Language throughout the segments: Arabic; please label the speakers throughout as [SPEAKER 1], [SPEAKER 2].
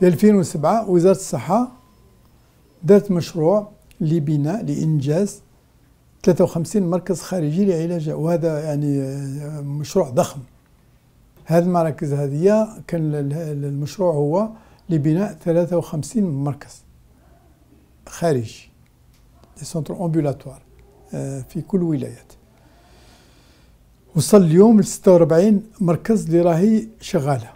[SPEAKER 1] في 2007 وزارة الصحة دارت مشروع لبناء لإنجاز 53 مركز خارجي لعلاج وهذا يعني آه، مشروع ضخم هذه المراكز هذه كان المشروع هو لبناء 53 مركز خارجي لي سونتر امبولاتوار آه، في كل ولايات وصل اليوم ل 46 مركز اللي راهي شغاله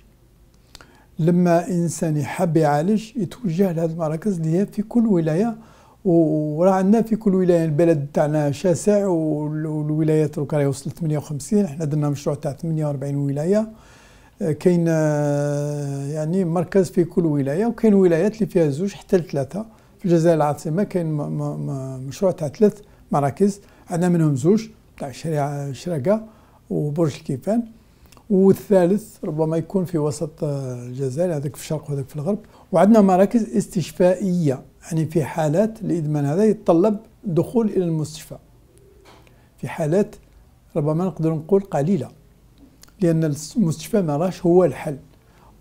[SPEAKER 1] لما انسان يحب يعالج يتوجه لهذه المراكز اللي هي في كل ولايه وراه عندنا في كل ولايه البلد تاعنا شاسع والولايات راهي وصلت 58 احنا درنا مشروع تاع 48 ولايه آه، كاين آه، يعني مركز في كل ولايه وكاين ولايات اللي فيها زوج حتى لثلاثه في الجزائر العاصمه كاين مشروع تاع ثلاث مراكز عندنا منهم زوج تاع شريعه شراقه وبرج الكيفان والثالث ربما يكون في وسط الجزائر هذاك في الشرق وهذاك في الغرب وعندنا مراكز استشفائية يعني في حالات الإدمان هذا يتطلب دخول إلى المستشفى في حالات ربما نقدر نقول قليلة لأن المستشفى ما راش هو الحل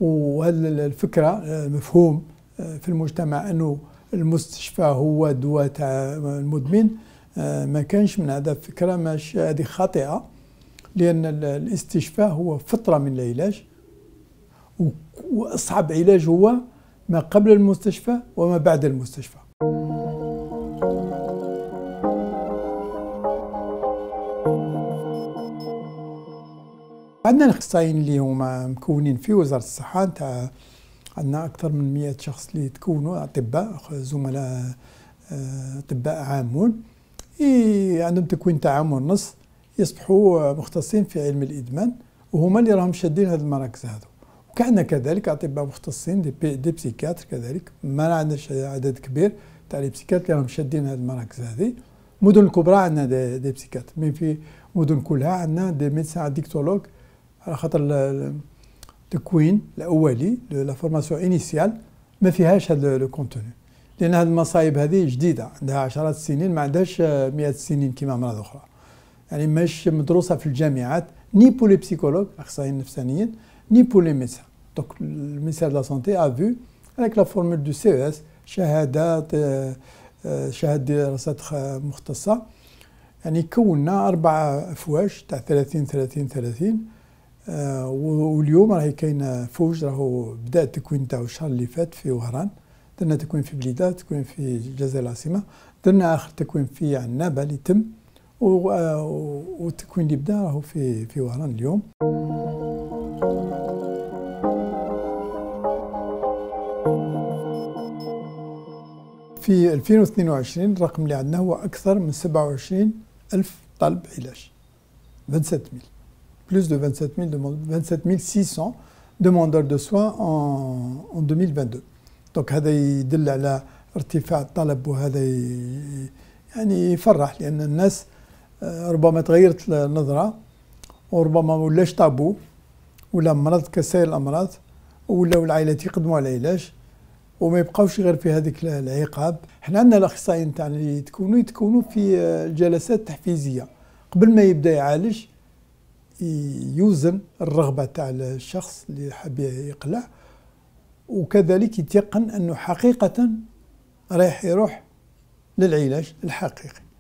[SPEAKER 1] وهذه الفكرة مفهوم آه، في المجتمع أنه المستشفى هو دواء تاع المدمن آه، ما كانش من هذا الفكرة ماشي هذه خاطئة لأن الاستشفاء هو فترة من العلاج وأصعب علاج هو ما قبل المستشفى وما بعد المستشفى عندنا الاخصائيين اللي هما مكونين في وزاره الصحه نتاع عندنا اكثر من 100 شخص اللي تكونوا اطباء زملاء آه، اطباء عامون عندهم تكوين تاع عام ونص يصبحوا مختصين في علم الادمان وهما اللي راهم شادين هذه المراكز هذو وكان كذلك اطباء مختصين دي, دي بسيكاتر كذلك ما عندناش عدد كبير تاع لي بسيكاتر اللي راهم شادين هذه المراكز هذه المدن الكبرى عندنا دي, دي بسيكاتر مي في مدن كلها عندنا دي ميدسان ديكتولوج على خاطر التكوين الاولي لا فورماسيون انيسيال ما فيهاش هذا لو كونتوني لان هذه المصايب هذه جديده عندها عشرات السنين ما عندهاش مئات السنين كما امراض اخرى يعني مش مدروسه في الجامعات ني بولي بسيكولوج اخصائيين نفسانيين ني بولي ميسا دونك le دو لا سونتي ا فيو vu, avec la formule du CES, شهادات آه، شهادة دراسات مختصة يعني كونا أربع أفواج تاع 30 30 30 واليوم راهي كاين فوج راهو بدا التكوين تاعو الشهر اللي فات في وهران درنا تكوين في بليده تكوين في الجزائر العاصمة درنا آخر تكوين في عنابة اللي تم والتكوين اللي بدا راهو في في وهران اليوم في 2022 الرقم اللي عندنا هو اكثر من 27 الف طالب علاج 27000 plus de 27000 27600 demandeurs de soins en, en 2022 دونك هذا يدل على ارتفاع الطلب وهذا يعني يفرح لان الناس ربما تغيرت النظرة وربما ولاش طابو ولا مرض كسائر الأمراض ولاو العائلات يقدموا على العلاج وما يبقاوش غير في هذيك العقاب حنا عندنا الاخصائيين تاعنا اللي يتكونوا يتكونوا في جلسات تحفيزيه قبل ما يبدا يعالج يوزن الرغبه تاع الشخص اللي حاب يقلع وكذلك يتيقن انه حقيقه رايح يروح للعلاج الحقيقي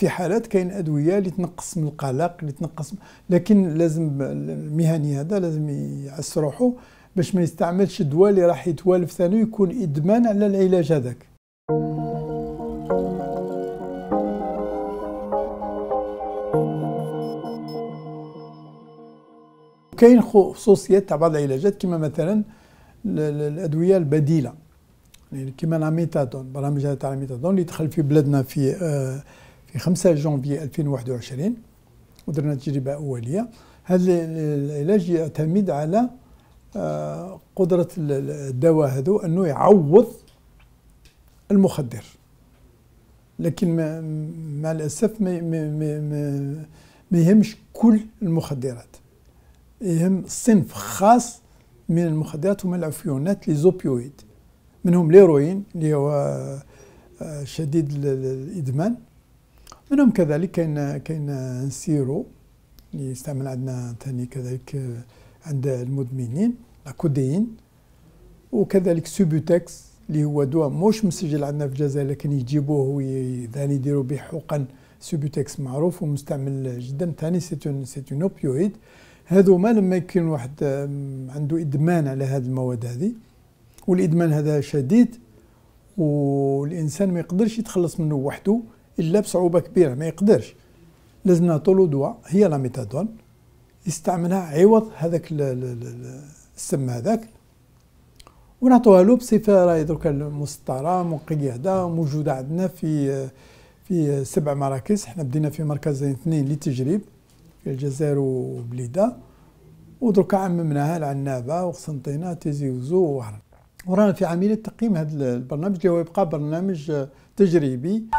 [SPEAKER 1] في حالات كاين ادويه اللي تنقص من القلق اللي تنقص لكن لازم المهني هذا لازم يعس روحه باش ما يستعملش الدواء اللي راح يتوالف ثاني يكون ادمان على العلاج هذاك كاين خصوصيات تاع بعض العلاجات كما مثلا الادويه البديله يعني كما الاميتادون برامج تاع الاميتادون اللي دخل في بلادنا في آه في 5 جانفي 2021 ودرنا تجربة أولية هذا العلاج يعتمد على آه، قدرة الدواء هذو أنه يعوض المخدر لكن مع الأسف ما, يهمش كل المخدرات يهم صنف خاص من المخدرات هما العفيونات لي زوبيويد منهم ليروين اللي هو آه، شديد الإدمان منهم كذلك كاين كاين سيرو اللي يستعمل عندنا ثاني كذلك آه، عند المدمنين لاكودين وكذلك سوبوتكس اللي هو دواء مش مسجل عندنا في الجزائر لكن يجيبوه وثاني يديروا به حقن سوبوتكس معروف ومستعمل جدا ثاني سيتون سيتون اوبيويد هذو ما لما يكون واحد عنده ادمان على هذه المواد هذه والادمان هذا شديد والانسان ما يقدرش يتخلص منه وحده الا بصعوبه كبيره ما يقدرش لازمنا طولو دواء هي لا ميتادون يستعملها عوض هذاك السم هذاك ونعطوها له بصفه راهي دركا مسطره مقيده موجوده عندنا في في سبع مراكز حنا بدينا في مركزين اثنين للتجريب في الجزائر وبليده ودروك عممناها لعنابه وقسنطينه تيزي وزو وهران ورانا في عمليه تقييم هذا البرنامج اللي هو يبقى برنامج تجريبي